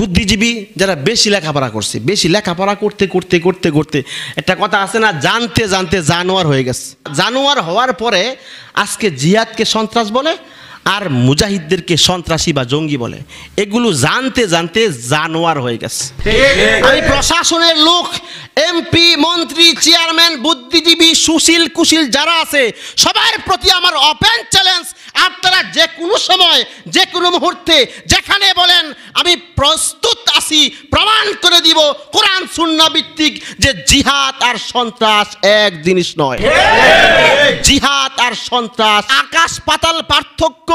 বুদ্ধিজীবী যারা বেশি লেখাপড়া করছে বেশি লেখাপড়া করতে করতে করতে করতে একটা কথা আছে না জানতে জানতে জানোয়ার হয়ে গেছে জানোয়ার হওয়ার পরে আজকে জিয়াদকে সন্ত্রাস বলে আর মুজাহিদদেরকে সন্ত্রাসী বা জঙ্গি বলে এগুলো জানতে জানতে জানোয়ার হয়ে গেছে আমি প্রশাসনের লোক এমপি মন্ত্রী চেয়ারম্যান বুদ্ধিজীবী সুশীল কুশীল যারা আছে সবার প্রতি আমার অপেন চ্যালেঞ্জ আপনারা যে কোনো সময় যে কোনো মুহূর্তে যে এখানে বলেন আমি প্রস্তুত আছি প্রমাণ করে দিব কোরআন সুন্না যে জিহাদ আর সন্ত্রাস এক জিনিস নয় জিহাদ আর সন্ত্রাস আকাশ পাতাল পার্থক্য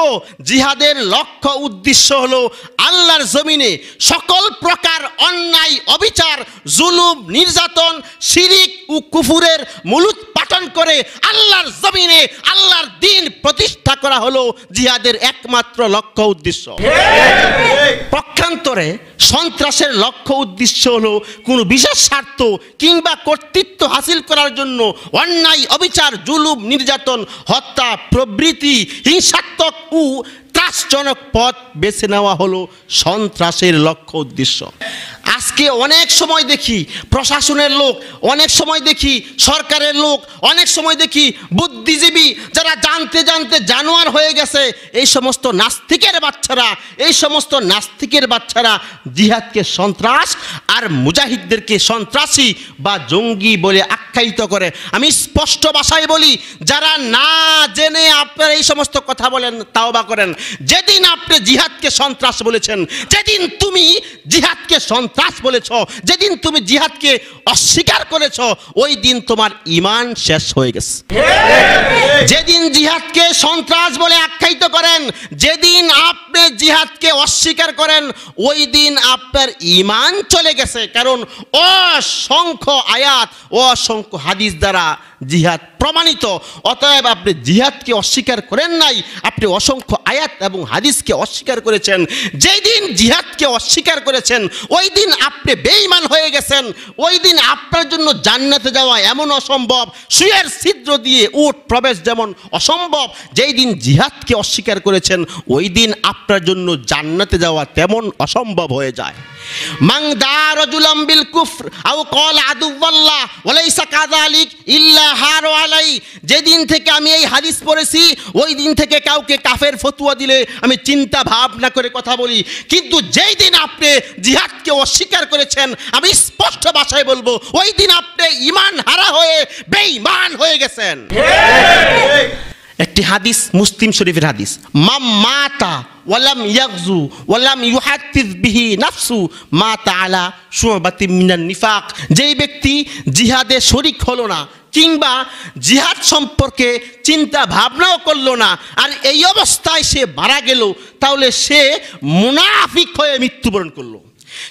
জিহাদের লক্ষ্য উদ্দেশ্য হলো আল্লাহর জমিনে সকল প্রকার অন্যায় অবিচার জুলুম নির্যাতন সিরিক ও কুফুরের মূলত পাঠন করে আল্লাহর জমিনে আল্লাহর দিন প্রতিষ্ঠা করা হলো জিহাদের একমাত্র লক্ষ্য উদ্দেশ্য পক্ষান্তরে সন্ত্রাসের লক্ষ্য উদ্দেশ্য হলো কোনো বিশেষ স্বার্থ কিংবা কর্তৃত্ব হাসিল করার জন্য অন্যায় অবিচার জুলুম নির্যাতন হত্যা প্রবৃতি হিংসাত্মক ও ত্রাসজনক পথ বেছে নেওয়া হলো সন্ত্রাসের লক্ষ্য উদ্দেশ্য আজকে অনেক সময় দেখি প্রশাসনের লোক অনেক সময় দেখি সরকারের লোক অনেক সময় দেখি বুদ্ধ বুদ্ধিজীবী যারা জানতে জানতে জানোয়ার হয়ে গেছে এই সমস্ত নাস্তিকের বাচ্চারা এই সমস্ত নাস্তিকের বাচ্চারা জিহাদকে সন্ত্রাস আর মুজাহিদদেরকে সন্ত্রাসী বা জঙ্গি বলে আখ্যায়িত করে আমি স্পষ্ট ভাষায় বলি যারা না জেনে আপনার এই সমস্ত কথা বলেন তাওবা করেন যেদিন আপনি জিহাদকে সন্ত্রাস বলেছেন যেদিন তুমি জিহাদকে সন্ত্রাস বলেছ যেদিন তুমি জিহাদকে অস্বীকার করেছ ওই দিন তোমার ইমান শেষ হয়ে গেছে যেদিন জিহাদকে সন্ত্রাস বলে আখ্যায়িত করেন যেদিন আপনি জিহাদকে অস্বীকার করেন ওই দিন আপনার ইমান চলে গেছে কারণ অসংখ্য আয়াত অসংখ্য হাদিস দ্বারা জিহাদ প্রমাণিত অতএব আপনি জিহাদকে অস্বীকার করেন নাই আপনি অসংখ্য আয়াত এবং হাদিসকে অস্বীকার করেছেন যেই দিন জিহাদকে অস্বীকার করেছেন ওই দিন আপনি বেঈমান হয়ে গেছেন ওই দিন আপনার জন্য জান্নাতে যাওয়া এমন অসম্ভব সুয়ের ছিদ্র দিয়ে উট প্রবেশ যেমন অসম্ভব যেই দিন জিহাদকে অস্বীকার করেছেন ওই দিন আপনার জন্য জান্নাতে যাওয়া তেমন অসম্ভব হয়ে যায় মান দারজুলাম বিল কুফর আও কল আদুবাল্লাহ ওলাইসা কাযালিক ইল্লা হার যেদিন থেকে আমি এই হাদিস পড়েছি ওই দিন থেকে কাউকে কাফের ফতুয়া দিলে আমি চিন্তা ভাবনা করে কথা বলি কিন্তু যেই দিন আপনি জিহাদকে অস্বীকার করেছেন আমি স্পষ্ট ভাষায় বলবো ওই দিন আপনি ইমান হারা হয়ে বেঈমান হয়ে গেছেন ঠিক একটি হাদিস মুসলিম শরীফের হাদিস মাম মাতা ওয়ালাম ইয়াকজু ওয়ালাম ইউহাতিজ বিহি নাফসু মা তালা সুমাবাতি মিনান নিফাক যেই ব্যক্তি জিহাদে শরিক হলো না কিংবা জিহাদ সম্পর্কে চিন্তা ভাবনাও করল না আর এই অবস্থায় সে মারা গেল তাহলে সে মুনাফিক হয়ে মৃত্যুবরণ করলো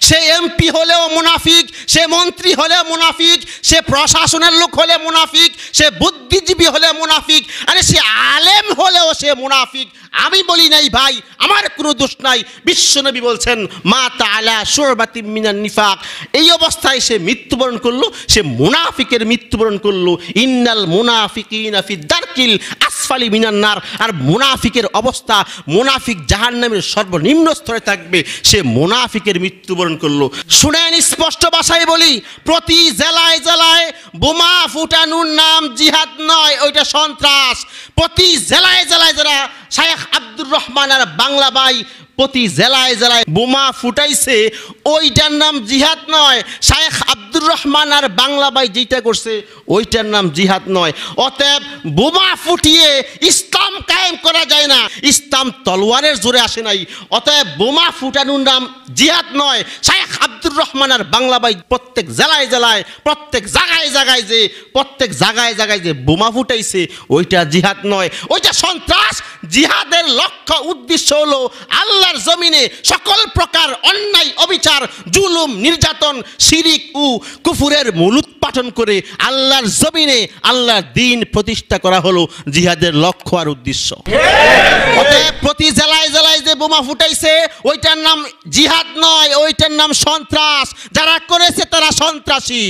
সে এমপি হলেও মুনাফিক সে মন্ত্রী হলে মুনাফিক সে প্রশাসনের লোক হলে মুনাফিক সে বুদ্ধিজীবী হলে মুনাফিক আরে সে আলেম হলেও সে মুনাফিক আমি বলি নাই ভাই আমার কোনো দোষ নাই বিশ্বনবী বলছেন মা তালা সোরবাতি মিনার নিফাক এই অবস্থায় সে মৃত্যুবরণ করলো সে মুনাফিকের মৃত্যুবরণ করলো ইন্নাল মুনাফিক ইনাফি দার্কিল আসফালি মিনান্নার আর মোনাফিকের অবস্থা মোনাফিক জাহান নামের সর্বনিম্ন স্তরে থাকবে সে মোনাফিকের মৃত্যুবরণ করলো শুনেন স্পষ্ট ভাষায় বলি প্রতি জেলায় জেলায় বোমা ফুটানোর নাম জিহাদ নয় ওইটা সন্ত্রাস প্রতি জেলায় জেলায় যারা শায়েখ আব্দুর রহমান আর বাংলা বাই প্রতি জেলায় জেলায় বোমা ফুটাইছে ওইটার নাম জিহাদ নয় শায়েখ আব্দুর রহমান আর বাংলা বাই যেটা করছে ওইটার নাম জিহাদ নয় অতএব বোমা ফুটিয়ে ইসলাম কায়েম করা যায় না ইসলাম তলোয়ারের জোরে আসে নাই অতএব বোমা ফুটানোর নাম জিহাদ নয় শায়েখ আব্দুর রহমান আর বাংলা বাই প্রত্যেক জেলায় জেলায় প্রত্যেক জায়গায় জায়গায় যে প্রত্যেক জায়গায় জায়গায় যে বোমা ফুটাইছে ওইটা জিহাদ নয় ওইটা জিহাদের লক্ষ্য উদ্দেশ্য হলো আল্লাহর জমিনে সকল প্রকার অন্যায় অবিচার জুলুম নির্যাতন শিরিক ও কুফুরের মূল উৎপাটন করে আল্লাহর জমিনে আল্লাহর দিন প্রতিষ্ঠা করা হলো জিহাদের লক্ষ্য আর উদ্দেশ্য প্রতি জেলায় জেলায় যে বোমা ফুটাইছে ওইটার নাম জিহাদ নয় ওইটার নাম সন্ত্রাস যারা করেছে তারা সন্ত্রাসী